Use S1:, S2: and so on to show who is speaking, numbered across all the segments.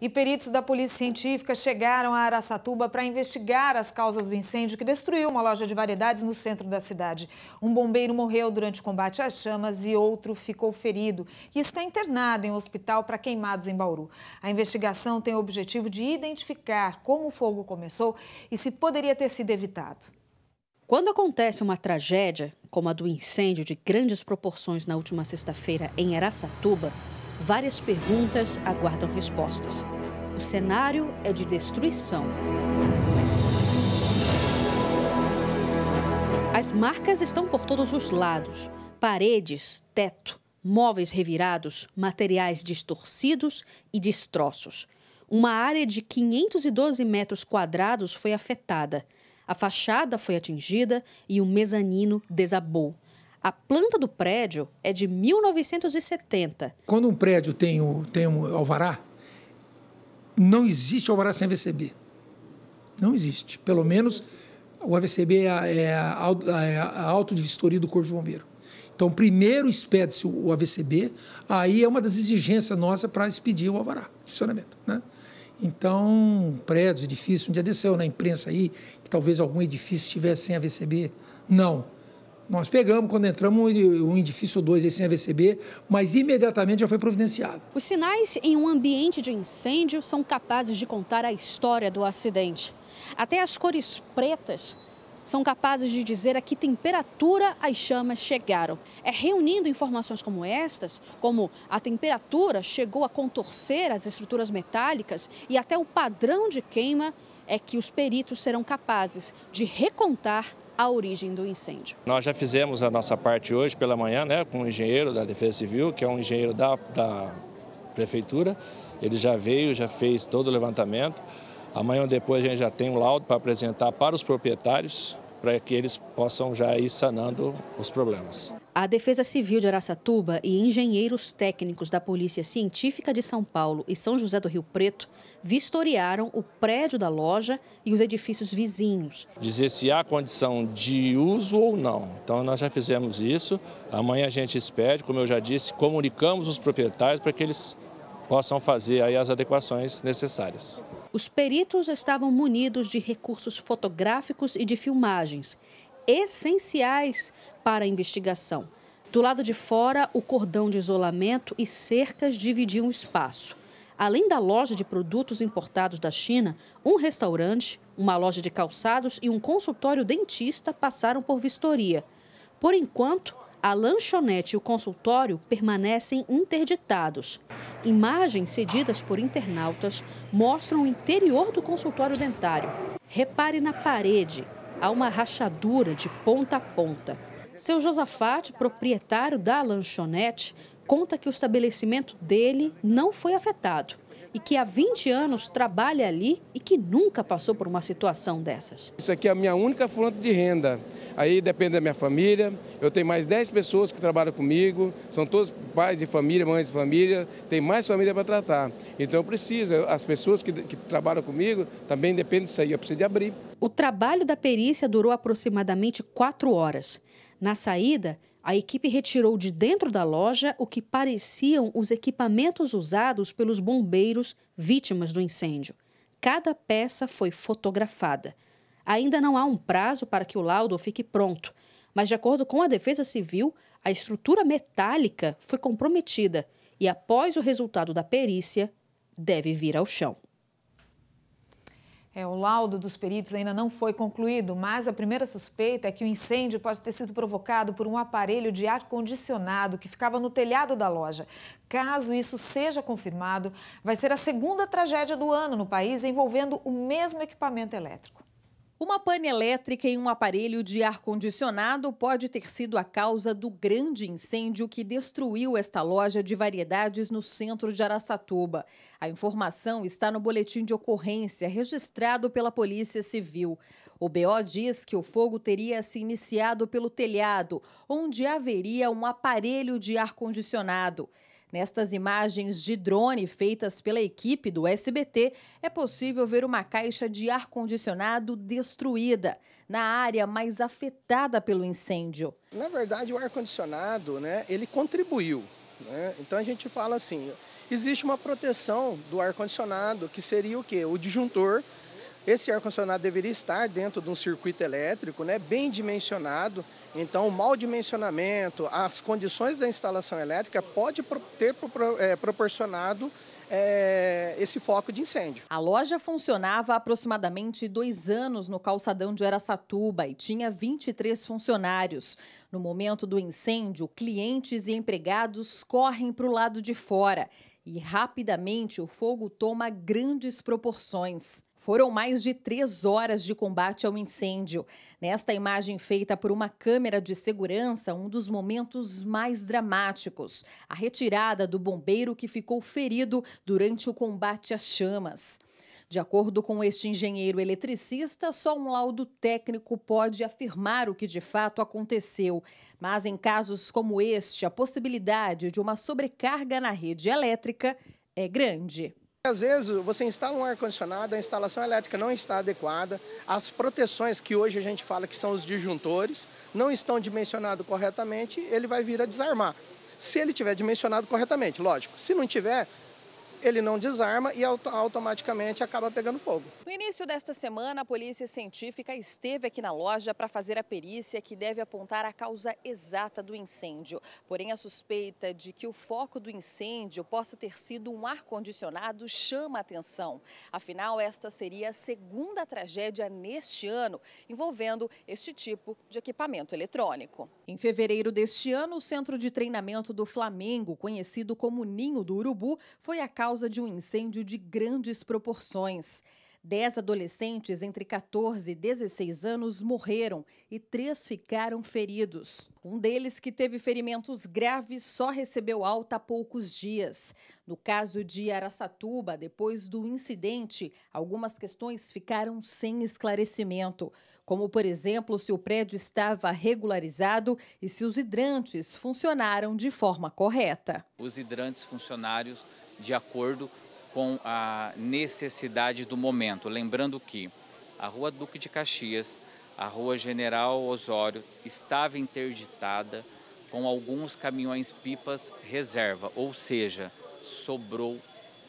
S1: E peritos da Polícia Científica chegaram a Araçatuba para investigar as causas do incêndio que destruiu uma loja de variedades no centro da cidade. Um bombeiro morreu durante o combate às chamas e outro ficou ferido e está internado em um hospital para queimados em Bauru. A investigação tem o objetivo de identificar como o fogo começou e se poderia ter sido evitado.
S2: Quando acontece uma tragédia, como a do incêndio de grandes proporções na última sexta-feira em Araçatuba, Várias perguntas aguardam respostas. O cenário é de destruição. As marcas estão por todos os lados: paredes, teto, móveis revirados, materiais distorcidos e destroços. Uma área de 512 metros quadrados foi afetada. A fachada foi atingida e o mezanino desabou. A planta do prédio é de 1970.
S1: Quando um prédio tem, o, tem um alvará, não existe alvará sem AVCB, Não existe. Pelo menos o AVCB é a, é a, é a auto do Corpo de Bombeiro. Então, primeiro expede-se o AVCB, aí é uma das exigências nossas para expedir o alvará funcionamento. Né? Então, prédios, edifícios, um dia desceu na imprensa aí que talvez algum edifício estivesse sem AVCB. Não. Nós pegamos, quando entramos, um edifício ou dois aí sem AVCB, mas imediatamente já foi providenciado.
S2: Os sinais em um ambiente de incêndio são capazes de contar a história do acidente. Até as cores pretas são capazes de dizer a que temperatura as chamas chegaram. É reunindo informações como estas, como a temperatura chegou a contorcer as estruturas metálicas e até o padrão de queima, é que os peritos serão capazes de recontar a origem do incêndio. Nós já fizemos a nossa parte hoje pela manhã né, com um engenheiro da Defesa Civil, que é um engenheiro da, da Prefeitura. Ele já veio, já fez todo o levantamento. Amanhã ou depois a gente já tem um laudo para apresentar para os proprietários, para que eles possam já ir sanando os problemas. A Defesa Civil de Araçatuba e engenheiros técnicos da Polícia Científica de São Paulo e São José do Rio Preto vistoriaram o prédio da loja e os edifícios vizinhos. Dizer se há condição de uso ou não. Então, nós já fizemos isso. Amanhã a gente expede, como eu já disse, comunicamos os proprietários para que eles possam fazer aí as adequações necessárias. Os peritos estavam munidos de recursos fotográficos e de filmagens essenciais para a investigação. Do lado de fora, o cordão de isolamento e cercas dividiam o espaço. Além da loja de produtos importados da China, um restaurante, uma loja de calçados e um consultório dentista passaram por vistoria. Por enquanto, a lanchonete e o consultório permanecem interditados. Imagens cedidas por internautas mostram o interior do consultório dentário. Repare na parede, há uma rachadura de ponta a ponta. Seu Josafate, proprietário da lanchonete, conta que o estabelecimento dele não foi afetado e que há 20 anos trabalha ali e que nunca passou por uma situação dessas. Isso aqui é a minha única fonte de renda. Aí depende da minha família. Eu tenho mais 10 pessoas que trabalham comigo, são todos pais de família, mães de família, tem mais família para tratar. Então eu preciso, as pessoas que, que trabalham comigo também dependem disso aí, eu preciso de abrir. O trabalho da perícia durou aproximadamente quatro horas. Na saída, a equipe retirou de dentro da loja o que pareciam os equipamentos usados pelos bombeiros vítimas do incêndio. Cada peça foi fotografada. Ainda não há um prazo para que o laudo fique pronto, mas, de acordo com a Defesa Civil, a estrutura metálica foi comprometida e, após o resultado da perícia, deve vir ao chão.
S1: É, o laudo dos peritos ainda não foi concluído, mas a primeira suspeita é que o incêndio pode ter sido provocado por um aparelho de ar-condicionado que ficava no telhado da loja. Caso isso seja confirmado, vai ser a segunda tragédia do ano no país envolvendo o mesmo equipamento elétrico. Uma pane elétrica em um aparelho de ar-condicionado pode ter sido a causa do grande incêndio que destruiu esta loja de variedades no centro de Araçatuba. A informação está no boletim de ocorrência registrado pela Polícia Civil. O BO diz que o fogo teria se iniciado pelo telhado, onde haveria um aparelho de ar-condicionado. Nestas imagens de drone feitas pela equipe do SBT, é possível ver uma caixa de ar-condicionado destruída na área mais afetada pelo incêndio. Na verdade, o ar-condicionado, né, ele contribuiu. Né? Então a gente fala assim, existe uma proteção do ar-condicionado, que seria o quê? O disjuntor esse ar-condicionado deveria estar dentro de um circuito elétrico, né, bem dimensionado. Então, o mau dimensionamento, as condições da instalação elétrica pode ter eh, proporcionado é, esse foco de incêndio. A loja funcionava há aproximadamente dois anos no calçadão de Aracatuba e tinha 23 funcionários. No momento do incêndio, clientes e empregados correm para o lado de fora e rapidamente o fogo toma grandes proporções. Foram mais de três horas de combate ao incêndio. Nesta imagem feita por uma câmera de segurança, um dos momentos mais dramáticos: a retirada do bombeiro que ficou ferido durante o combate às chamas. De acordo com este engenheiro eletricista, só um laudo técnico pode afirmar o que de fato aconteceu. Mas em casos como este, a possibilidade de uma sobrecarga na rede elétrica é grande. Às vezes você instala um ar-condicionado, a instalação elétrica não está adequada, as proteções que hoje a gente fala que são os disjuntores não estão dimensionados corretamente, ele vai vir a desarmar. Se ele tiver dimensionado corretamente, lógico. Se não tiver, ele não desarma e automaticamente acaba pegando fogo. No início desta semana, a polícia científica esteve aqui na loja para fazer a perícia que deve apontar a causa exata do incêndio. Porém, a suspeita de que o foco do incêndio possa ter sido um ar-condicionado chama a atenção. Afinal, esta seria a segunda tragédia neste ano envolvendo este tipo de equipamento eletrônico. Em fevereiro deste ano, o centro de treinamento do Flamengo, conhecido como Ninho do Urubu, foi a causa causa de um incêndio de grandes proporções. Dez adolescentes entre 14 e 16 anos morreram e três ficaram feridos. Um deles, que teve ferimentos graves, só recebeu alta há poucos dias. No caso de Araçatuba, depois do incidente, algumas questões ficaram sem esclarecimento, como, por exemplo, se o prédio estava regularizado e se os hidrantes funcionaram de forma correta. Os hidrantes funcionários de acordo com a necessidade do momento. Lembrando que a Rua Duque de Caxias, a Rua General Osório estava interditada com alguns caminhões-pipas reserva, ou seja, sobrou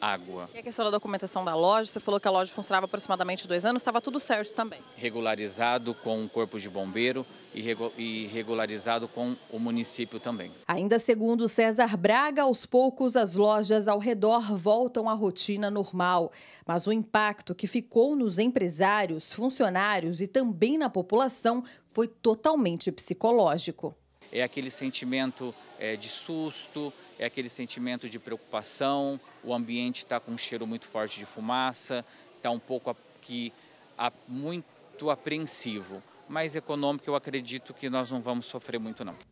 S1: água. E a questão da documentação da loja, você falou que a loja funcionava aproximadamente dois anos, estava tudo certo também? Regularizado com o Corpo de Bombeiro e regularizado com o município também. Ainda segundo César Braga, aos poucos as lojas ao redor voltam à rotina normal. Mas o impacto que ficou nos empresários, funcionários e também na população foi totalmente psicológico é aquele sentimento é, de susto, é aquele sentimento de preocupação, o ambiente está com um cheiro muito forte de fumaça, está um pouco aqui, muito apreensivo. Mas econômico, eu acredito que nós não vamos sofrer muito não.